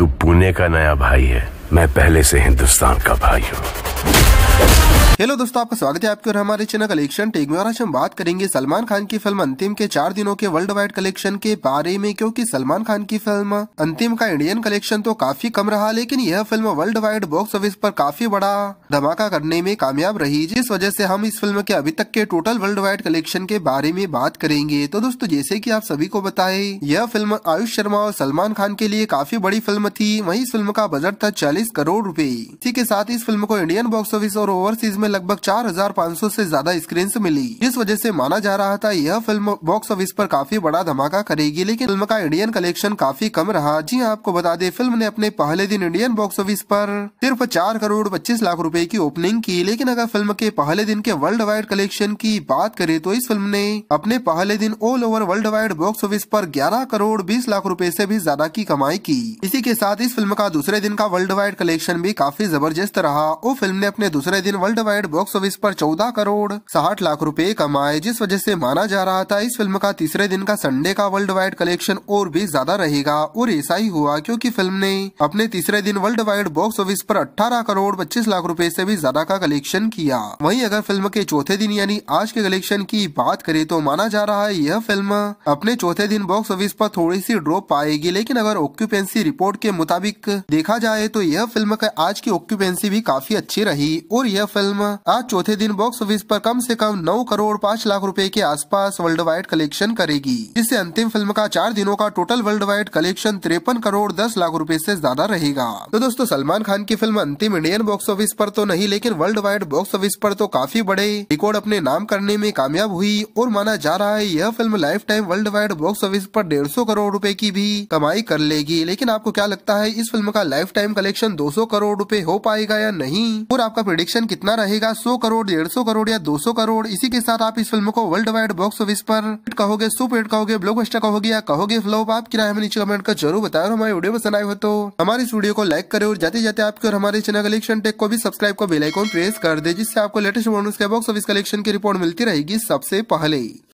तू पुणे का नया भाई है मैं पहले से हिंदुस्तान का भाई हूँ हेलो दोस्तों आपका स्वागत है आपके और हमारे चैनल कलेक्शन टेक में और आज हम बात करेंगे सलमान खान की फिल्म अंतिम के चार दिनों के वर्ल्ड वाइड कलेक्शन के बारे में क्योंकि सलमान खान की फिल्म अंतिम का इंडियन कलेक्शन तो काफी कम रहा लेकिन यह film worldwide box office पर काफी बड़ा धमाका करने में कामयाब रही जिस वजह से हम इस फिल्म के अभी तक के टोटल वर्ल्ड वाइड कलेक्शन के बारे में बात करेंगे तो दोस्तों जैसे की आप सभी को बताए यह फिल्म आयुष शर्मा और सलमान खान के लिए काफी बड़ी फिल्म थी वही इस फिल्म का बजट था चालीस करोड़ रूपए इसी के साथ इस फिल्म को इंडियन बॉक्स ऑफिस और ओवरसीज में लगभग 4,500 से ज्यादा स्क्रीन मिली जिस वजह से माना जा रहा था यह फिल्म बॉक्स ऑफिस पर काफी बड़ा धमाका करेगी लेकिन फिल्म का इंडियन कलेक्शन काफी कम रहा जी हाँ, आपको बता दें फिल्म ने अपने पहले दिन इंडियन बॉक्स ऑफिस पर सिर्फ चार करोड़ पच्चीस लाख रूपए की ओपनिंग की लेकिन अगर फिल्म के पहले दिन के वर्ल्ड वाइड कलेक्शन की बात करे तो इस फिल्म ने अपने पहले दिन all over world worldwide box office पर ग्यारह करोड़ बीस लाख रूपए ऐसी भी ज्यादा की कमाई की इसी के साथ इस फिल्म का दूसरे दिन का वर्ल्ड वाइड कलेक्शन भी काफी जबरदस्त रहा वो फिल्म ने अपने दूसरे दिन worldwide side box office पर 14 करोड़ साठ लाख रुपए कमाए जिस वजह से माना जा रहा था इस फिल्म का तीसरे दिन का संडे का वर्ल्ड वाइड कलेक्शन और भी ज्यादा रहेगा और ऐसा ही हुआ क्योंकि फिल्म ने अपने तीसरे दिन वर्ल्ड वाइड बॉक्स ऑफिस पर 18 करोड़ 25 लाख रुपए से भी ज्यादा का कलेक्शन किया वही अगर फिल्म के चौथे दिन यानी आज के कलेक्शन की बात करे तो माना जा रहा है यह फिल्म अपने चौथे दिन बॉक्स ऑफिस आरोप थोड़ी सी ड्रॉप आएगी लेकिन अगर ऑक्यूपेंसी रिपोर्ट के मुताबिक देखा जाए तो यह फिल्म का आज की ऑक्यूपेंसी भी काफी अच्छी रही और यह फिल्म आज चौथे दिन बॉक्स ऑफिस पर कम से कम नौ करोड़ पाँच लाख रुपए के आसपास वर्ल्ड वाइड कलेक्शन करेगी जिससे अंतिम फिल्म का चार दिनों का टोटल वर्ल्ड वाइड कलेक्शन तिरपन करोड़ दस लाख रूपए ऐसी ज्यादा रहेगा तो दोस्तों सलमान खान की फिल्म अंतिम इंडियन बॉक्स ऑफिस आरोप तो नहीं लेकिन वर्ल्ड वाइड बॉक्स ऑफिस आरोप तो काफी बड़े रिकॉर्ड अपने नाम करने में कामयाब हुई और माना जा रहा है यह film lifetime worldwide box office पर डेढ़ सौ करोड़ रुपए की भी कमाई कर लेगी लेकिन आपको क्या लगता है इस फिल्म का लाइफ टाइम कलेक्शन 200 करोड़ रुपए हो पाएगा या नहीं और आपका प्रिडिक्शन कितना रहेगा रहेगा 100 करोड़ डेढ़ सौ करोड़ या 200 करोड़ इसी के साथ आप इस फिल्म को वर्ल्ड वाइड बॉक्स ऑफिस पर कहोगे सुपर हिट कहोगे ब्लॉकबस्टर कहोगे या कहोगे फ्लॉप आप किराए हमें नीचे कमेंट कर जरूर बताओ हमारे वीडियो पसंद आए हो तो हमारे इस वीडियो को लाइक करे और जाते जाते आपके और हमारे चैनल कलेक्शन टेक को भी सब्सक्राइब कर बेलाइकॉन प्रेस कर दे जिससे आपको लेटेस्ट बोनस के बॉक्स ऑफिस कलेक्शन की रिपोर्ट मिलती रहेगी सबसे पहले